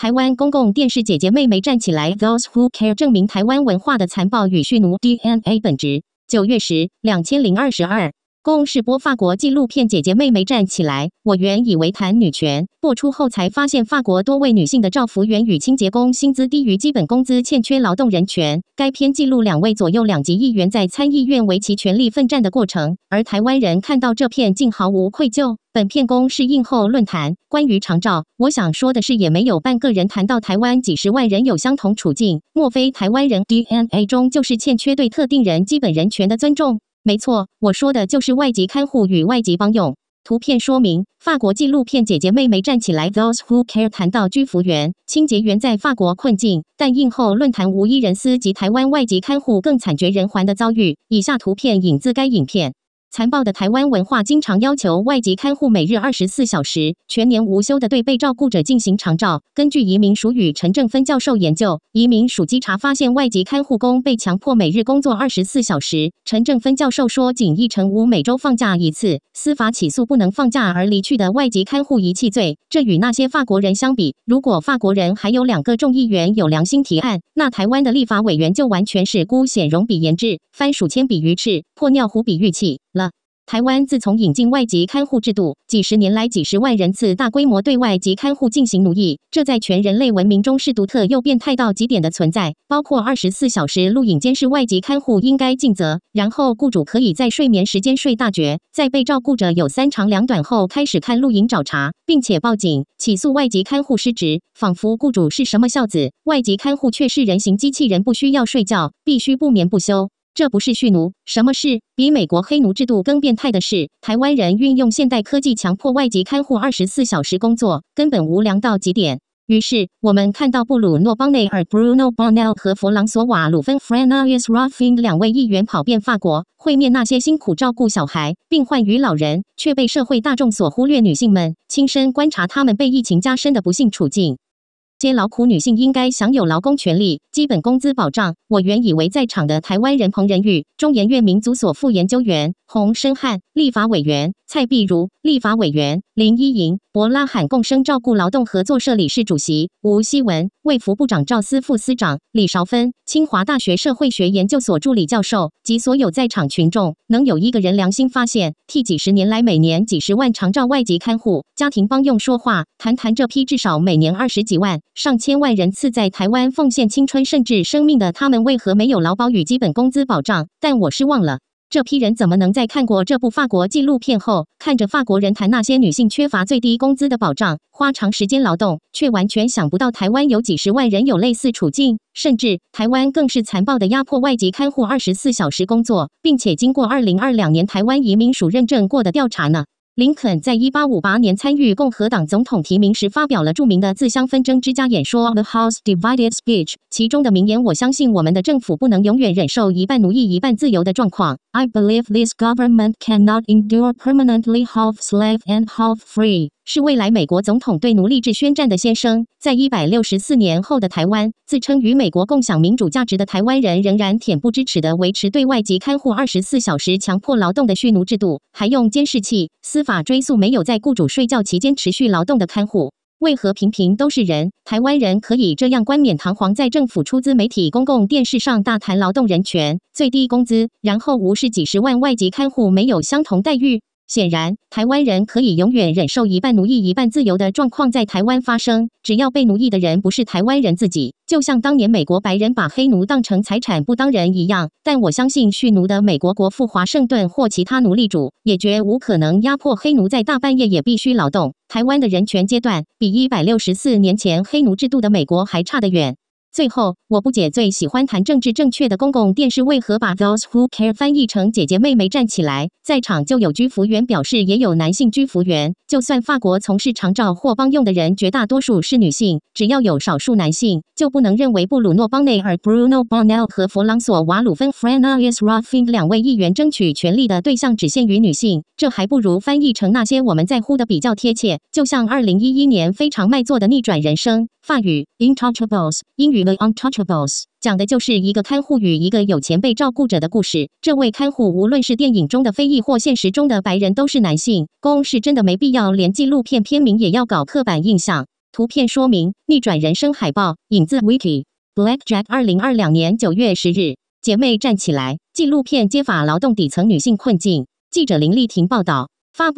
台湾公共电视姐姐妹妹站起来，Those who care 证明台湾文化的残暴与蓄奴 DNA 本质。九月十，两千零二十二。公示播法国纪录片《姐姐妹妹站起来》，我原以为谈女权，播出后才发现法国多位女性的照服员与清洁工薪资低于基本工资，欠缺劳动人权。该片记录两位左右两极议员在参议院为其权力奋战的过程，而台湾人看到这片竟毫无愧疚。本片公视映后论坛关于长照，我想说的是，也没有半个人谈到台湾几十万人有相同处境，莫非台湾人 DNA 中就是欠缺对特定人基本人权的尊重？没错，我说的就是外籍看护与外籍帮佣。图片说明：法国纪录片《姐姐妹妹站起来》，Those Who Care 谈到居服员、清洁员在法国困境，但映后论坛无一人提及台湾外籍看护更惨绝人寰的遭遇。以下图片引自该影片。残暴的台湾文化经常要求外籍看护每日二十四小时、全年无休地对被照顾者进行长照。根据移民署与陈正芬教授研究，移民署稽查发现外籍看护工被强迫每日工作二十四小时。陈正芬教授说，仅一成五每周放假一次，司法起诉不能放假而离去的外籍看护遗弃罪。这与那些法国人相比，如果法国人还有两个众议员有良心提案，那台湾的立法委员就完全是孤显容比言志，番薯铅比鱼翅、破尿壶比玉器。了台湾自从引进外籍看护制度，几十年来几十万人次大规模对外籍看护进行奴役，这在全人类文明中是独特又变态到极点的存在。包括二十四小时录影监视外籍看护应该尽责，然后雇主可以在睡眠时间睡大觉，在被照顾者有三长两短后开始看录影找茬，并且报警起诉外籍看护失职，仿佛雇主是什么孝子，外籍看护却是人形机器人，不需要睡觉，必须不眠不休。这不是蓄奴，什么事比美国黑奴制度更变态的是，台湾人运用现代科技强迫外籍看护二十四小时工作，根本无良到极点。于是，我们看到布鲁诺·邦内尔 （Bruno Bonnel） 和弗朗索瓦·鲁芬 f r a n a i s Ruffin） 两位议员跑遍法国，会面那些辛苦照顾小孩、病患与老人，却被社会大众所忽略女性们，亲身观察他们被疫情加深的不幸处境。接劳苦女性应该享有劳工权利、基本工资保障。我原以为在场的台湾人彭仁玉、中研院民族所副研究员洪深汉、立法委员蔡碧如、立法委员林依莹、柏拉罕共生照顾劳动合作社理事主席吴希文、卫福部长赵思副司长李韶芬、清华大学社会学研究所助理教授及所有在场群众，能有一个人良心发现，替几十年来每年几十万长照外籍看护、家庭帮用说话，谈谈这批至少每年二十几万。上千万人次在台湾奉献青春甚至生命的他们，为何没有劳保与基本工资保障？但我失望了，这批人怎么能在看过这部法国纪录片后，看着法国人谈那些女性缺乏最低工资的保障，花长时间劳动，却完全想不到台湾有几十万人有类似处境，甚至台湾更是残暴的压迫外籍看护二十四小时工作，并且经过二零二两年台湾移民署认证过的调查呢？林肯在一八五八年参与共和党总统提名时，发表了著名的《自相纷争之家演说》（The House Divided Speech）。其中的名言：“我相信我们的政府不能永远忍受一半奴役、一半自由的状况。” I believe this government cannot endure permanently half slave and half free. 是未来美国总统对奴隶制宣战的先声。在一百六十四年后的台湾，自称与美国共享民主价值的台湾人，仍然恬不知耻地维持对外籍看护二十四小时强迫劳动的蓄奴制度，还用监视器、司法追诉没有在雇主睡觉期间持续劳动的看护。为何平平都是人？台湾人可以这样冠冕堂皇，在政府出资媒体、公共电视上大谈劳动人权、最低工资，然后无视几十万外籍看护没有相同待遇？显然，台湾人可以永远忍受一半奴役、一半自由的状况在台湾发生，只要被奴役的人不是台湾人自己。就像当年美国白人把黑奴当成财产不当人一样。但我相信蓄奴的美国国父华盛顿或其他奴隶主也绝无可能压迫黑奴在大半夜也必须劳动。台湾的人权阶段比一百六十四年前黑奴制度的美国还差得远。最后，我不解最喜欢谈政治正确的公共电视为何把 those who care 翻译成姐姐妹妹站起来。在场就有居服员表示，也有男性居服员。就算法国从事长照或帮佣的人，绝大多数是女性，只要有少数男性，就不能认为布鲁诺邦内尔 （Bruno b o n n e l l 和弗朗索瓦鲁芬 f r a n i s Ruffin） 两位议员争取权利的对象只限于女性。这还不如翻译成那些我们在乎的比较贴切。就像2011年非常卖座的《逆转人生》法语 （Intouchables） 英语。《The Untouchables》讲的就是一个看护与一个有钱被照顾者的故事。这位看护无论是电影中的非裔或现实中的白人都是男性。公是真的没必要连纪录片片名也要搞刻板印象。图片说明：逆转人生海报，影子 Wiki b l a c k j a c k 二零二两年九月十日，姐妹站起来。纪录片揭发劳动底层女性困境。记者林丽婷报道发布。